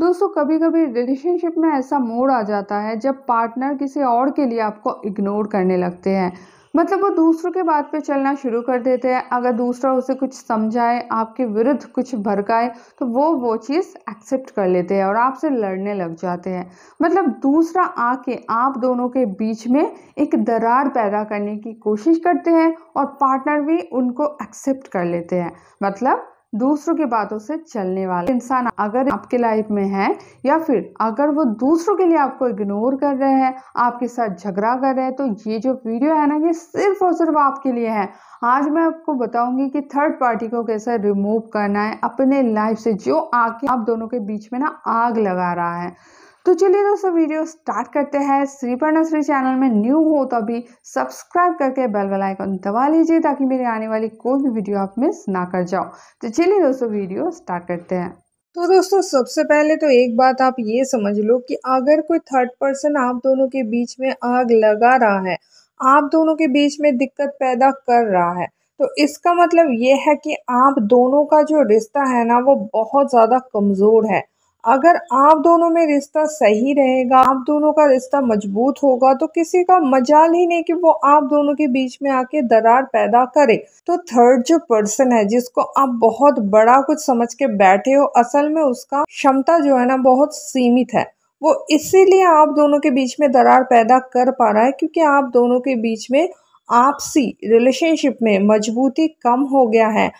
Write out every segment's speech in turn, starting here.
दोस्तों कभी कभी रिलेशनशिप में ऐसा मोड़ आ जाता है जब पार्टनर किसी और के लिए आपको इग्नोर करने लगते हैं मतलब वो दूसरों के बात पे चलना शुरू कर देते हैं अगर दूसरा उसे कुछ समझाए आपके विरुद्ध कुछ भरकाए तो वो वो चीज़ एक्सेप्ट कर लेते हैं और आपसे लड़ने लग जाते हैं मतलब दूसरा आके आप दोनों के बीच में एक दरार पैदा करने की कोशिश करते हैं और पार्टनर भी उनको एक्सेप्ट कर लेते हैं मतलब दूसरों की बातों से चलने वाला इंसान अगर आपके लाइफ में है या फिर अगर वो दूसरों के लिए आपको इग्नोर कर रहे हैं आपके साथ झगड़ा कर रहे हैं तो ये जो वीडियो है ना ये सिर्फ और सिर्फ आपके लिए है आज मैं आपको बताऊंगी कि थर्ड पार्टी को कैसे रिमूव करना है अपने लाइफ से जो आके आप दोनों के बीच में ना आग लगा रहा है तो चलिए दोस्तों वीडियो स्टार्ट करते हैं श्रीपर नर्सरी चैनल में न्यू हो तो अभी सब्सक्राइब करके बेल वाला आइकन दबा लीजिए ताकि मेरी आने वाली कोई भी वीडियो आप मिस ना कर जाओ तो चलिए दोस्तों वीडियो स्टार्ट करते हैं तो दोस्तों सबसे पहले तो एक बात आप ये समझ लो कि अगर कोई थर्ड पर्सन आप दोनों के बीच में आग लगा रहा है आप दोनों के बीच में दिक्कत पैदा कर रहा है तो इसका मतलब ये है कि आप दोनों का जो रिश्ता है ना वो बहुत ज़्यादा कमज़ोर है अगर आप दोनों में रिश्ता सही रहेगा आप दोनों का रिश्ता मजबूत होगा तो किसी का मजाल ही नहीं कि वो आप दोनों के बीच में आके दरार पैदा करे तो थर्ड जो पर्सन है जिसको आप बहुत बड़ा कुछ समझ के बैठे हो असल में उसका क्षमता जो है ना बहुत सीमित है वो इसीलिए आप दोनों के बीच में दरार पैदा कर पा रहा है क्योंकि आप दोनों के बीच में आपसी रिलेशनशिप में मजबूती कम हो गया है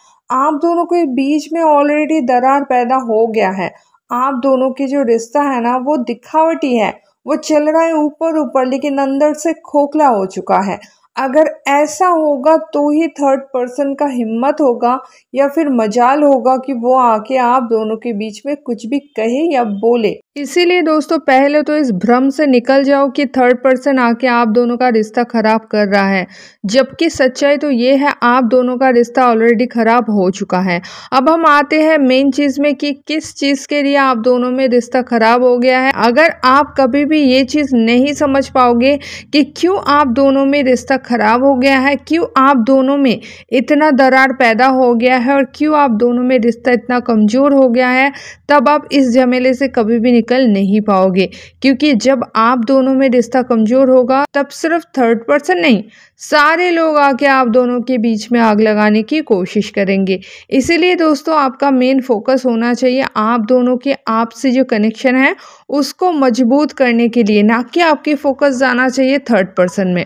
आप दोनों के बीच में ऑलरेडी दरार पैदा हो गया है आप दोनों की जो रिश्ता है ना वो दिखावटी है वो चल रहा है ऊपर ऊपर लेकिन अंदर से खोखला हो चुका है अगर ऐसा होगा तो ही थर्ड पर्सन का हिम्मत होगा या फिर मजाल होगा कि वो आके आप दोनों के बीच में कुछ भी कहे या बोले इसीलिए दोस्तों पहले तो इस भ्रम से निकल जाओ कि थर्ड पर्सन आके आप दोनों का रिश्ता ख़राब कर रहा है जबकि सच्चाई तो ये है आप दोनों का रिश्ता ऑलरेडी ख़राब हो चुका है अब हम आते हैं मेन चीज़ में कि किस चीज़ के लिए आप दोनों में रिश्ता ख़राब हो गया है अगर आप कभी भी ये चीज़ नहीं समझ पाओगे कि क्यों आप दोनों में रिश्ता ख़राब हो गया है क्यों आप दोनों में इतना दरार पैदा हो गया है और क्यों आप दोनों में रिश्ता इतना कमज़ोर हो गया है तब आप इस झमेले से कभी भी निकल नहीं पाओगे क्योंकि जब आप दोनों में रिश्ता कमज़ोर होगा तब सिर्फ थर्ड पर्सन नहीं सारे लोग आके आप दोनों के बीच में आग लगाने की कोशिश करेंगे इसीलिए दोस्तों आपका मेन फोकस होना चाहिए आप दोनों के आपसे जो कनेक्शन है उसको मजबूत करने के लिए ना कि आपके फोकस जाना चाहिए थर्ड पर्सन में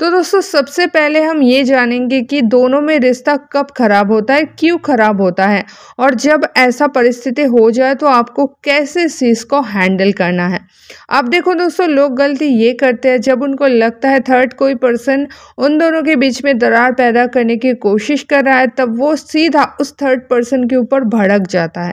तो दोस्तों सबसे पहले हम ये जानेंगे कि दोनों में रिश्ता कब खराब होता है क्यों खराब होता है और जब ऐसा परिस्थिति हो जाए तो आपको कैसे इस चीज़ को हैंडल करना है अब देखो दोस्तों लोग गलती ये करते हैं जब उनको लगता है थर्ड कोई पर्सन उन दोनों के बीच में दरार पैदा करने की कोशिश कर रहा है तब वो सीधा उस थर्ड पर्सन के ऊपर भड़क जाता है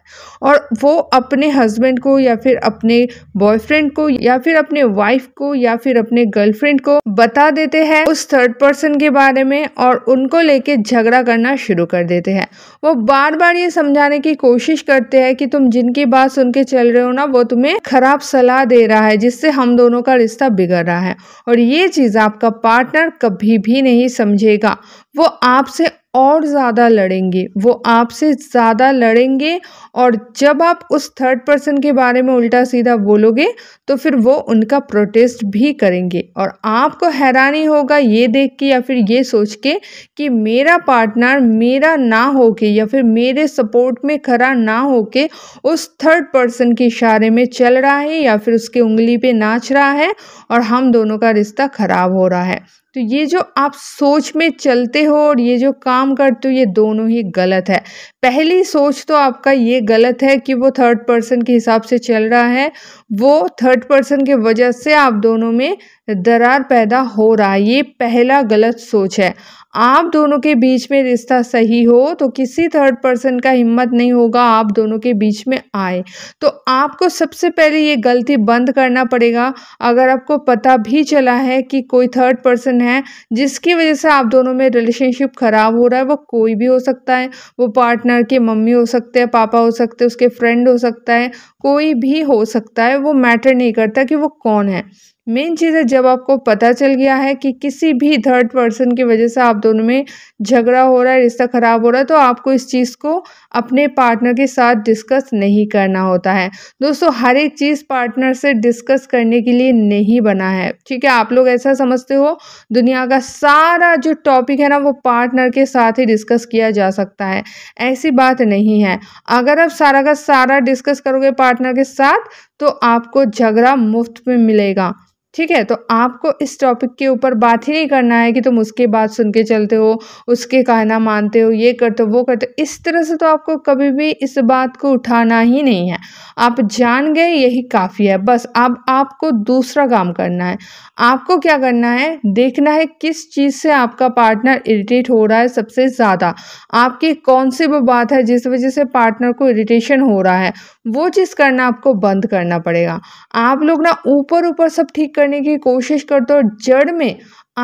और वो अपने हस्बैंड को या फिर अपने बॉयफ्रेंड को या फिर अपने वाइफ को या फिर अपने गर्लफ्रेंड को बता देते हैं है उस थर्ड पर्सन के बारे में और उनको लेके झगड़ा करना शुरू कर देते हैं वो बार बार ये समझाने की कोशिश करते हैं कि तुम जिनकी बात सुन के चल रहे हो ना वो तुम्हें खराब सलाह दे रहा है जिससे हम दोनों का रिश्ता बिगड़ रहा है और ये चीज़ आपका पार्टनर कभी भी नहीं समझेगा वो आपसे और ज़्यादा लड़ेंगे वो आपसे ज़्यादा लड़ेंगे और जब आप उस थर्ड पर्सन के बारे में उल्टा सीधा बोलोगे तो फिर वो उनका प्रोटेस्ट भी करेंगे और आपको हैरानी होगा ये देख के या फिर ये सोच के कि मेरा पार्टनर मेरा ना हो के या फिर मेरे सपोर्ट में खड़ा ना हो के उस थर्ड पर्सन के इशारे में चल रहा है या फिर उसके उंगली पे नाच रहा है और हम दोनों का रिश्ता ख़राब हो रहा है तो ये जो आप सोच में चलते हो और ये जो काम करते हो ये दोनों ही गलत है पहली सोच तो आपका ये गलत है कि वो थर्ड पर्सन के हिसाब से चल रहा है वो थर्ड पर्सन के वजह से आप दोनों में दरार पैदा हो रहा है ये पहला गलत सोच है आप दोनों के बीच में रिश्ता सही हो तो किसी थर्ड पर्सन का हिम्मत नहीं होगा आप दोनों के बीच में आए तो आपको सबसे पहले ये गलती बंद करना पड़ेगा अगर आपको पता भी चला है कि कोई थर्ड पर्सन है जिसकी वजह से आप दोनों में रिलेशनशिप ख़राब हो रहा है वो कोई भी हो सकता है वो पार्टनर के मम्मी हो सकते हैं पापा हो सकते हैं उसके फ्रेंड हो सकता है कोई भी हो सकता है वो मैटर नहीं करता कि वो कौन है मेन चीज़ है जब आपको पता चल गया है कि किसी भी थर्ड पर्सन की वजह से आप दोनों में झगड़ा हो रहा है रिश्ता ख़राब हो रहा है तो आपको इस चीज़ को अपने पार्टनर के साथ डिस्कस नहीं करना होता है दोस्तों हर एक चीज़ पार्टनर से डिस्कस करने के लिए नहीं बना है ठीक है आप लोग ऐसा समझते हो दुनिया का सारा जो टॉपिक है ना वो पार्टनर के साथ ही डिस्कस किया जा सकता है ऐसी बात नहीं है अगर आप सारा का सारा डिस्कस करोगे पार्टनर के साथ तो आपको झगड़ा मुफ्त में मिलेगा ठीक है तो आपको इस टॉपिक के ऊपर बात ही नहीं करना है कि तुम उसकी बात सुन के चलते हो उसके कहना मानते हो ये करते हो वो करते हो इस तरह से तो आपको कभी भी इस बात को उठाना ही नहीं है आप जान गए यही काफ़ी है बस अब आपको दूसरा काम करना है आपको क्या करना है देखना है किस चीज़ से आपका पार्टनर इरीटेट हो रहा है सबसे ज़्यादा आपकी कौन सी वो बात है जिस वजह से पार्टनर को इरीटेशन हो रहा है वो चीज़ करना आपको बंद करना पड़ेगा आप लोग ना ऊपर ऊपर सब ठीक करने की कोशिश करते हो जड़ में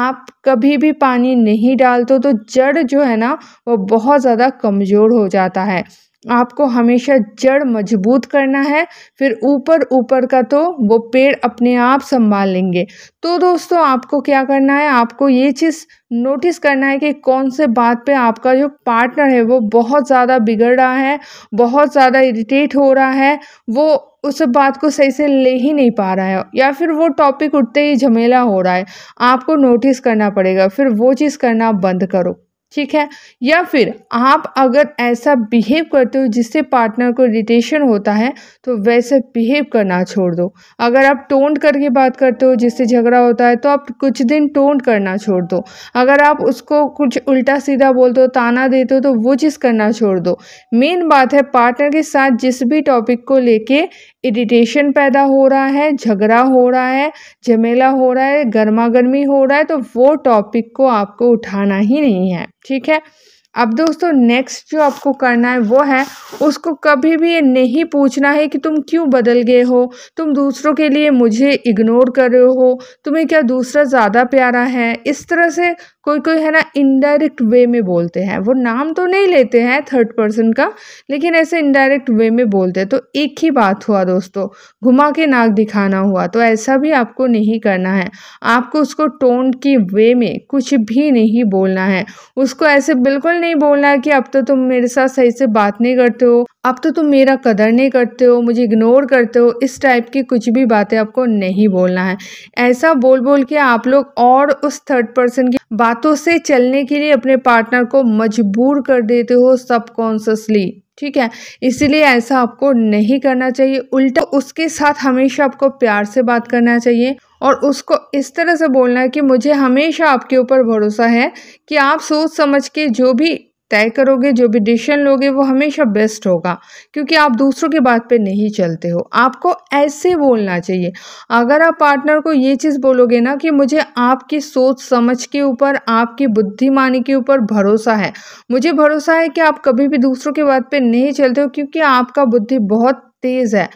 आप कभी भी पानी नहीं डालते तो जड़ जो है ना वो बहुत ज़्यादा कमज़ोर हो जाता है आपको हमेशा जड़ मजबूत करना है फिर ऊपर ऊपर का तो वो पेड़ अपने आप संभाल लेंगे तो दोस्तों आपको क्या करना है आपको ये चीज़ नोटिस करना है कि कौन से बात पे आपका जो पार्टनर है वो बहुत ज़्यादा बिगड़ रहा है बहुत ज़्यादा इरिटेट हो रहा है वो उस बात को सही से ले ही नहीं पा रहा है या फिर वो टॉपिक उठते ही झमेला हो रहा है आपको नोटिस करना पड़ेगा फिर वो चीज़ करना बंद करो ठीक है या फिर आप अगर ऐसा बिहेव करते हो जिससे पार्टनर को इरिटेशन होता है तो वैसे बिहेव करना छोड़ दो अगर आप टोंड करके बात करते हो जिससे झगड़ा होता है तो आप कुछ दिन टोंड करना छोड़ दो अगर आप उसको कुछ उल्टा सीधा बोलते हो ताना देते हो तो वो चीज़ करना छोड़ दो मेन बात है पार्टनर के साथ जिस भी टॉपिक को लेके इरिटेशन पैदा हो रहा है झगड़ा हो रहा है झमेला हो रहा है गर्मा गर्मी हो रहा है तो वो टॉपिक को आपको उठाना ही नहीं है ठीक है अब दोस्तों नेक्स्ट जो आपको करना है वो है उसको कभी भी ये नहीं पूछना है कि तुम क्यों बदल गए हो तुम दूसरों के लिए मुझे इग्नोर कर रहे हो तुम्हें क्या दूसरा ज़्यादा प्यारा है इस तरह से कोई कोई है ना इनडायरेक्ट वे में बोलते हैं वो नाम तो नहीं लेते हैं थर्ड पर्सन का लेकिन ऐसे इनडायरेक्ट वे में बोलते हैं तो एक ही बात हुआ दोस्तों घुमा के नाक दिखाना हुआ तो ऐसा भी आपको नहीं करना है आपको उसको टोन की वे में कुछ भी नहीं बोलना है उसको ऐसे बिल्कुल नहीं बोलना है कि अब तो तुम मेरे साथ सही से बात नहीं करते हो अब तो तुम मेरा कदर नहीं करते हो मुझे इग्नोर करते हो इस टाइप की कुछ भी बातें आपको नहीं बोलना है ऐसा बोल बोल के आप लोग और उस थर्ड पर्सन की बातों से चलने के लिए अपने पार्टनर को मजबूर कर देते हो सबकॉन्सली ठीक है इसीलिए ऐसा आपको नहीं करना चाहिए उल्टा उसके साथ हमेशा आपको प्यार से बात करना चाहिए और उसको इस तरह से बोलना है कि मुझे हमेशा आपके ऊपर भरोसा है कि आप सोच समझ के जो भी तय करोगे जो भी डिसीजन लोगे वो हमेशा बेस्ट होगा क्योंकि आप दूसरों की बात पे नहीं चलते हो आपको ऐसे बोलना चाहिए अगर आप पार्टनर को ये चीज़ बोलोगे ना कि मुझे आपकी सोच समझ के ऊपर आपकी बुद्धिमानी के ऊपर भरोसा है मुझे भरोसा है कि आप कभी भी दूसरों की बात पर नहीं चलते हो क्योंकि आपका बुद्धि बहुत तेज़ है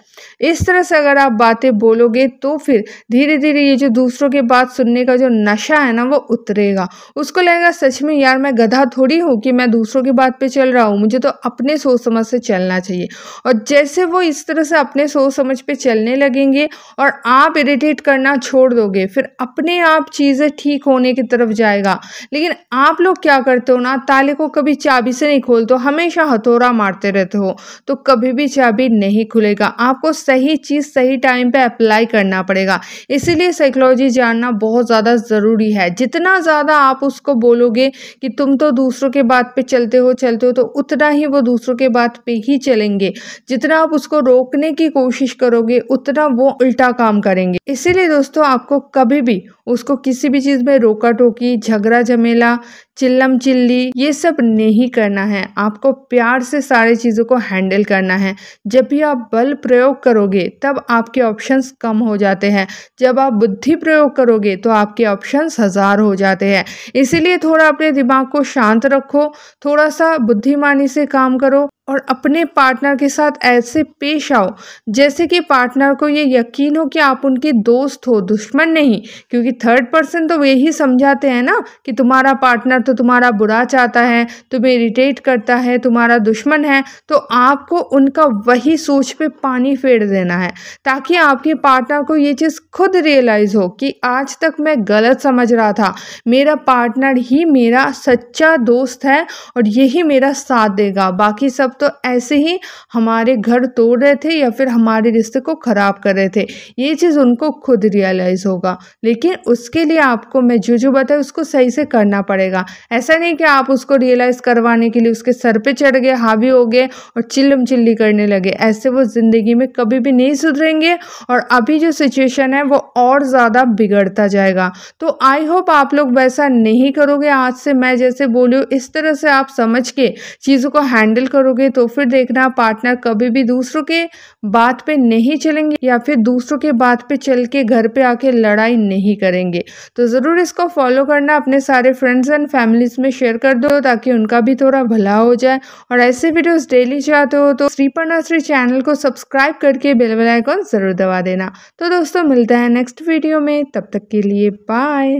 इस तरह से अगर आप बातें बोलोगे तो फिर धीरे धीरे ये जो दूसरों के बात सुनने का जो नशा है ना वो उतरेगा उसको लगेगा सच में यार मैं गधा थोड़ी हूँ कि मैं दूसरों की बात पे चल रहा हूँ मुझे तो अपने सोच समझ से चलना चाहिए और जैसे वो इस तरह से अपने सोच समझ पे चलने लगेंगे और आप इरिटेट करना छोड़ दोगे फिर अपने आप चीज़ें ठीक होने की तरफ जाएगा लेकिन आप लोग क्या करते हो ना ताले को कभी चाबी से नहीं खोलते हमेशा हथौरा मारते रहते हो तो कभी भी चाबी नहीं खुलेगा आपको सही चीज़ सही टाइम पे अप्लाई करना पड़ेगा इसीलिए साइकोलॉजी जानना बहुत ज़्यादा ज़रूरी है जितना ज़्यादा आप उसको बोलोगे कि तुम तो दूसरों के बात पे चलते हो चलते हो तो उतना ही वो दूसरों के बात पे ही चलेंगे जितना आप उसको रोकने की कोशिश करोगे उतना वो उल्टा काम करेंगे इसीलिए दोस्तों आपको कभी भी उसको किसी भी चीज़ में रोका टोकी झगड़ा झमेला चिल्लम चिल्ली ये सब नहीं करना है आपको प्यार से सारी चीज़ों को हैंडल करना है जब भी आप बल प्रयोग करोगे तब आपके ऑप्शंस कम हो जाते हैं जब आप बुद्धि प्रयोग करोगे तो आपके ऑप्शंस हज़ार हो जाते हैं इसीलिए थोड़ा अपने दिमाग को शांत रखो थोड़ा सा बुद्धिमानी से काम करो और अपने पार्टनर के साथ ऐसे पेश आओ जैसे कि पार्टनर को ये यकीन हो कि आप उनके दोस्त हो दुश्मन नहीं क्योंकि थर्ड पर्सन तो यही समझाते हैं ना कि तुम्हारा पार्टनर तो तुम्हारा बुरा चाहता है तुम्हें इरिटेट करता है तुम्हारा दुश्मन है तो आपको उनका वही सोच पे पानी फेर देना है ताकि आपके पार्टनर को ये चीज़ खुद रियलाइज़ हो कि आज तक मैं गलत समझ रहा था मेरा पार्टनर ही मेरा सच्चा दोस्त है और यही मेरा साथ देगा बाकी सब सब तो ऐसे ही हमारे घर तोड़ रहे थे या फिर हमारे रिश्ते को ख़राब कर रहे थे ये चीज़ उनको खुद रियलाइज़ होगा लेकिन उसके लिए आपको मैं जो जो बताया उसको सही से करना पड़ेगा ऐसा नहीं कि आप उसको रियलाइज़ करवाने के लिए उसके सर पे चढ़ गए हावी हो गए और चिल्लम चिल्ली करने लगे ऐसे वो ज़िंदगी में कभी भी नहीं सुधरेंगे और अभी जो सिचुएशन है वो और ज़्यादा बिगड़ता जाएगा तो आई होप आप लोग वैसा नहीं करोगे आज से मैं जैसे बोलूँ इस तरह से आप समझ के चीज़ों को हैंडल करोगे करोगे तो फिर देखना पार्टनर कभी भी दूसरों के बात पे नहीं चलेंगे या फिर दूसरों के बात पे चल के घर पे आके लड़ाई नहीं करेंगे तो ज़रूर इसको फॉलो करना अपने सारे फ्रेंड्स एंड फैमिलीज में शेयर कर दो ताकि उनका भी थोड़ा भला हो जाए और ऐसे वीडियोज़ डेली चाहते हो तो श्रीपर नर्सरी चैनल को सब्सक्राइब करके बेल ज़रूर दबा देना तो दोस्तों मिलता है नेक्स्ट वीडियो में तब तक के लिए बाय